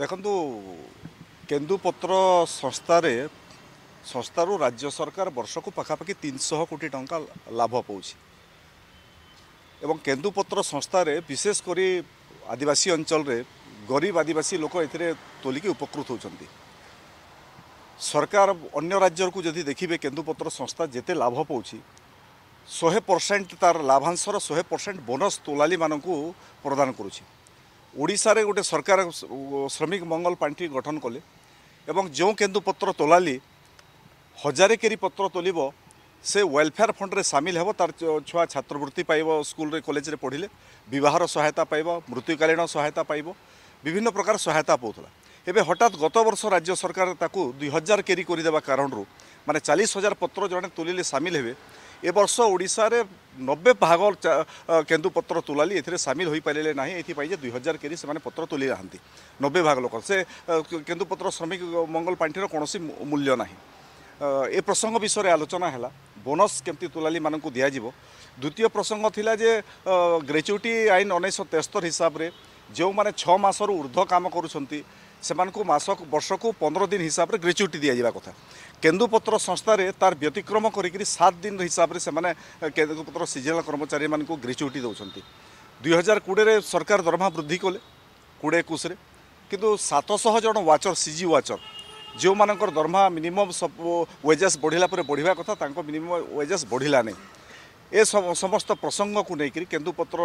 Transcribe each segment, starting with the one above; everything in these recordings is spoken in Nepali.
ଦେଖନ୍ତୁ କେନ୍ଦୁପତ୍ର ସଂସ୍ଥାରେ ସଂସ୍ଥାରୁ ରାଜ୍ୟ ସରକାର ବର୍ଷକୁ ପାଖାପାଖି ତିନିଶହ କୋଟି ଟଙ୍କା ଲାଭ ପାଉଛି ଏବଂ କେନ୍ଦୁପତ୍ର ସଂସ୍ଥାରେ ବିଶେଷ କରି ଆଦିବାସୀ ଅଞ୍ଚଳରେ ଗରିବ ଆଦିବାସୀ ଲୋକ ଏଥିରେ ତୋଲିକି ଉପକୃତ ହେଉଛନ୍ତି ସରକାର ଅନ୍ୟ ରାଜ୍ୟକୁ ଯଦି ଦେଖିବେ କେନ୍ଦୁପତ୍ର ସଂସ୍ଥା ଯେତେ ଲାଭ ପାଉଛି ଶହେ ପରସେଣ୍ଟ ତା'ର ଲାଭାଂଶର ଶହେ ପରସେଣ୍ଟ ବୋନସ୍ ତୋଲାଲିମାନଙ୍କୁ ପ୍ରଦାନ କରୁଛି ଓଡ଼ିଶାରେ ଗୋଟେ ସରକାର ଶ୍ରମିକ ମଙ୍ଗଲ ପାଣ୍ଠି ଗଠନ କଲେ ଏବଂ ଯେଉଁ କେନ୍ଦୁପତ୍ର ତୋଲାଲି ହଜାରେ କେରି ପତ୍ର ତୋଲିବ ସେ ୱେଲଫେୟାର ଫଣ୍ଡରେ ସାମିଲ ହେବ ତାର ଛୁଆ ଛାତ୍ରବୃତ୍ତି ପାଇବ ସ୍କୁଲରେ କଲେଜରେ ପଢ଼ିଲେ ବିବାହର ସହାୟତା ପାଇବ ମୃତ୍ୟୁକାଳୀନ ସହାୟତା ପାଇବ ବିଭିନ୍ନ ପ୍ରକାର ସହାୟତା ପାଉଥିଲା ଏବେ ହଠାତ୍ ଗତ ବର୍ଷ ରାଜ୍ୟ ସରକାର ତାକୁ ଦୁଇ ହଜାର କେରି କରିଦେବା କାରଣରୁ ମାନେ ଚାଳିଶ ହଜାର ପତ୍ର ଜଣେ ତୋଲିଲେ ସାମିଲ ହେବେ ଏ ବର୍ଷ ଓଡ଼ିଶାରେ নবে ভাগ কেন্দু পত্র তোলালি এতে সামিল হয়ে পারে না এইপাই যে দুই হাজার কেজি সে পত্র তোলি না নবে ভাগ লোক সে কেন্দুপত্র শ্রমিক মঙ্গল পাণ্ঠির কোণী মূল্য না এ প্রসঙ্গ বিষয়ে আলোচনা হলা বোনস কেমতি তোলালি মানুষ দিয়াযিব দ্বিতীয় প্রসঙ্গ লা যে গ্রেচুইটি আইন উনিশশো তেস্তর হিসাবে যে ছ মাসর ঊর্ধ্ব কাম করুচ্ছেন ସେମାନଙ୍କୁ ମାସକୁ ବର୍ଷକୁ ପନ୍ଦର ଦିନ ହିସାବରେ ଗ୍ରେଚୁଇଟି ଦିଆଯିବା କଥା କେନ୍ଦୁପତ୍ର ସଂସ୍ଥାରେ ତାର ବ୍ୟତିକ୍ରମ କରିକିରି ସାତ ଦିନ ହିସାବରେ ସେମାନେ କେନ୍ଦୁପତ୍ର ସିଜିଏଲ୍ କର୍ମଚାରୀମାନଙ୍କୁ ଗ୍ରେଚୁଇଟି ଦେଉଛନ୍ତି ଦୁଇହଜାର କୋଡ଼ିଏରେ ସରକାର ଦରମା ବୃଦ୍ଧି କଲେ କୋଡ଼ିଏ ଏକୋଇଶରେ କିନ୍ତୁ ସାତଶହ ଜଣ ୱାଚର୍ ସିଜି ୱାଚର୍ ଯେଉଁମାନଙ୍କର ଦରମା ମିନିମମ୍ ସବୁ ୱେଜେସ୍ ବଢ଼ିଲା ପରେ ବଢ଼ିବା କଥା ତାଙ୍କ ମିନିମମ୍ ୱେଜେସ୍ ବଢ଼ିଲା ନାହିଁ ए समस्त प्रसङ्गको नै केन्दुपत्र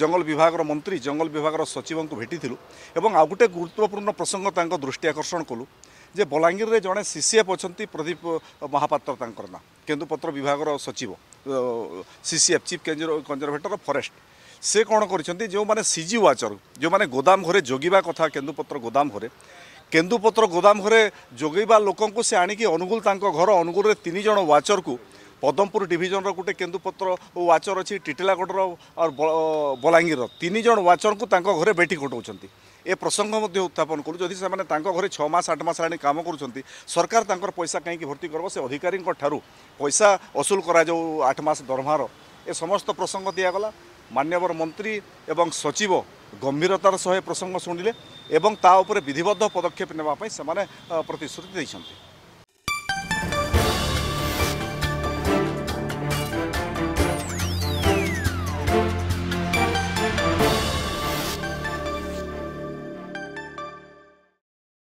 जङ्गल विभाग र मन्त्री जङ्गल विभाग र सचिव भेटिलु आउ गुटे गुर्वपूर्ण प्रसङ्ग त दृष्टिआकर्षण कलु बलाङ्गिर जन सिसिएफ अहिले प्रदीप महापत्र केन्दुपत्र विभाग र सचि CCF chief conservator of forest से कन गरिन्छ जो मैले सिजि वाचर जो गोदाम घरे जोग् कथा केन्दुपत्र गोदाम घरे केन्दुपत्र गोदम घर जगे लोक आनुगुल घर अनुगुल तिनजना वाचरको पदमपुर डिभिजन र गोटे केन्दुपत्र वाचर अस्ति इटलाग र बलाङ्गीर तिनजना वाचरू त घर भेटी खटाउसङ्ग मध्य उत्थन गरौँ जाने त घर छ आठमासी काम गरुन्छ सरकार तर पैसा काहीँक भर्ति अधिक ठुलो पैसा असुल गराउ आठमास दरमार ए समस्त प्रसङ्ग दिला मान्यवर मन्त्री एवं सचिव गम्भीरतार सह प्रसङ्ग शुणले एउटा विधबद्ध पदक्षेप नै प्रतिश्रुति